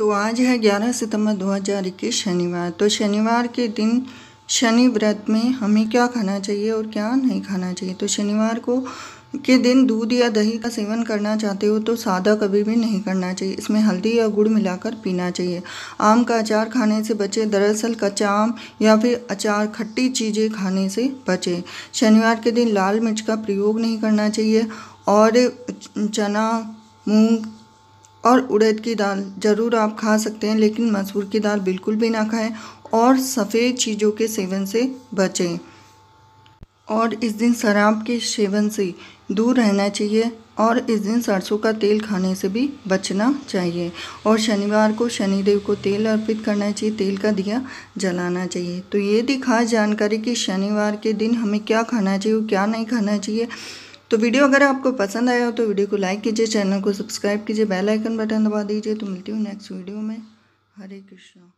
तो आज है 11 सितंबर 2021 शनिवार तो शनिवार के दिन शनि व्रत में हमें क्या खाना चाहिए और क्या नहीं खाना चाहिए तो शनिवार को के दिन दूध या दही का सेवन करना चाहते हो तो सादा कभी भी नहीं करना चाहिए इसमें हल्दी या गुड़ मिलाकर पीना चाहिए आम का अचार खाने से बचे दरअसल कच्चा आम या फिर अचार खट्टी चीज़ें खाने से बचे शनिवार के दिन लाल मिर्च का प्रयोग नहीं करना चाहिए और चना मूंग और उड़द की दाल ज़रूर आप खा सकते हैं लेकिन मसूर की दाल बिल्कुल भी ना खाएं और सफ़ेद चीज़ों के सेवन से बचें और इस दिन शराब के सेवन से दूर रहना चाहिए और इस दिन सरसों का तेल खाने से भी बचना चाहिए और शनिवार को शनिदेव को तेल अर्पित करना चाहिए तेल का दिया जलाना चाहिए तो ये थी खास जानकारी कि शनिवार के दिन हमें क्या खाना चाहिए क्या नहीं खाना चाहिए तो वीडियो अगर आपको पसंद आया हो तो वीडियो को लाइक कीजिए चैनल को सब्सक्राइब कीजिए बेल आइकन बटन दबा दीजिए तो मिलती हूँ नेक्स्ट वीडियो में हरे कृष्णा